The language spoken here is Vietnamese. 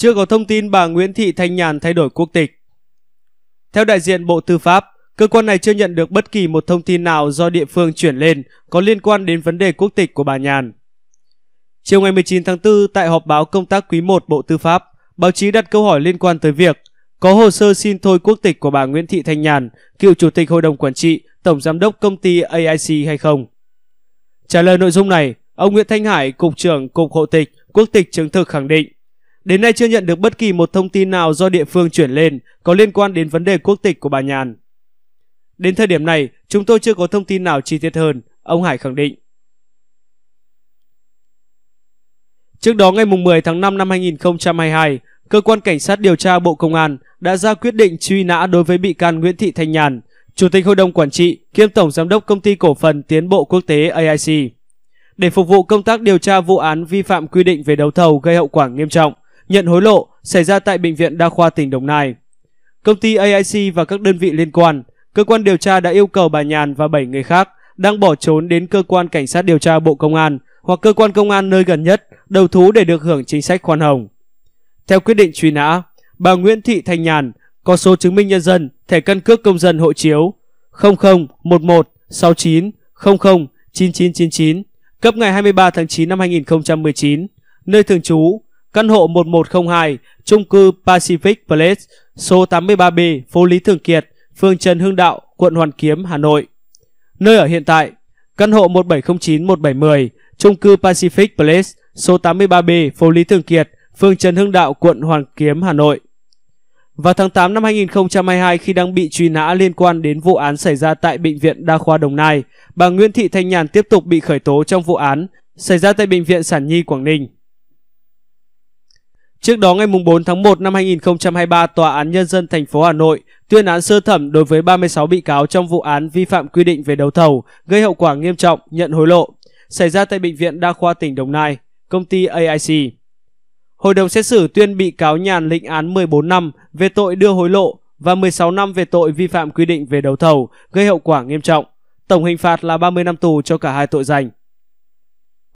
chưa có thông tin bà Nguyễn Thị Thanh Nhàn thay đổi quốc tịch. Theo đại diện Bộ Tư pháp, cơ quan này chưa nhận được bất kỳ một thông tin nào do địa phương chuyển lên có liên quan đến vấn đề quốc tịch của bà Nhàn. Chiều ngày 19 tháng 4 tại họp báo công tác quý 1 Bộ Tư pháp, báo chí đặt câu hỏi liên quan tới việc có hồ sơ xin thôi quốc tịch của bà Nguyễn Thị Thanh Nhàn, cựu chủ tịch hội đồng quản trị, tổng giám đốc công ty AIC hay không. Trả lời nội dung này, ông Nguyễn Thanh Hải, cục trưởng Cục hộ tịch, quốc tịch chứng thực khẳng định Đến nay chưa nhận được bất kỳ một thông tin nào do địa phương chuyển lên có liên quan đến vấn đề quốc tịch của bà Nhàn. Đến thời điểm này, chúng tôi chưa có thông tin nào chi tiết hơn, ông Hải khẳng định. Trước đó ngày 10 tháng 5 năm 2022, Cơ quan Cảnh sát điều tra Bộ Công an đã ra quyết định truy nã đối với bị can Nguyễn Thị Thanh Nhàn, Chủ tịch Hội đồng Quản trị kiêm Tổng Giám đốc Công ty Cổ phần Tiến bộ Quốc tế AIC, để phục vụ công tác điều tra vụ án vi phạm quy định về đấu thầu gây hậu quả nghiêm trọng nhận hối lộ xảy ra tại Bệnh viện Đa khoa tỉnh Đồng Nai. Công ty AIC và các đơn vị liên quan, cơ quan điều tra đã yêu cầu bà Nhàn và 7 người khác đang bỏ trốn đến cơ quan cảnh sát điều tra Bộ Công an hoặc cơ quan công an nơi gần nhất đầu thú để được hưởng chính sách khoan hồng. Theo quyết định truy nã, bà Nguyễn Thị Thanh Nhàn có số chứng minh nhân dân, thẻ căn cước công dân hộ chiếu 001169009999 cấp ngày 23 tháng 9 năm 2019, nơi thường trú Căn hộ 1102, trung cư Pacific Place, số 83B, phố Lý Thường Kiệt, phường Trần Hưng Đạo, quận Hoàn Kiếm, Hà Nội. Nơi ở hiện tại, căn hộ 1709-1710, trung cư Pacific Place, số 83B, phố Lý Thường Kiệt, phường Trần Hưng Đạo, quận Hoàn Kiếm, Hà Nội. Vào tháng 8 năm 2022 khi đang bị truy nã liên quan đến vụ án xảy ra tại Bệnh viện Đa khoa Đồng Nai, bà Nguyễn Thị Thanh Nhàn tiếp tục bị khởi tố trong vụ án xảy ra tại Bệnh viện Sản Nhi Quảng Ninh. Trước đó ngày 4 tháng 1 năm 2023, Tòa án Nhân dân thành phố Hà Nội tuyên án sơ thẩm đối với 36 bị cáo trong vụ án vi phạm quy định về đấu thầu, gây hậu quả nghiêm trọng, nhận hối lộ, xảy ra tại Bệnh viện Đa khoa tỉnh Đồng Nai, công ty AIC. Hội đồng xét xử tuyên bị cáo Nhàn lĩnh án 14 năm về tội đưa hối lộ và 16 năm về tội vi phạm quy định về đấu thầu, gây hậu quả nghiêm trọng. Tổng hình phạt là 30 năm tù cho cả hai tội danh.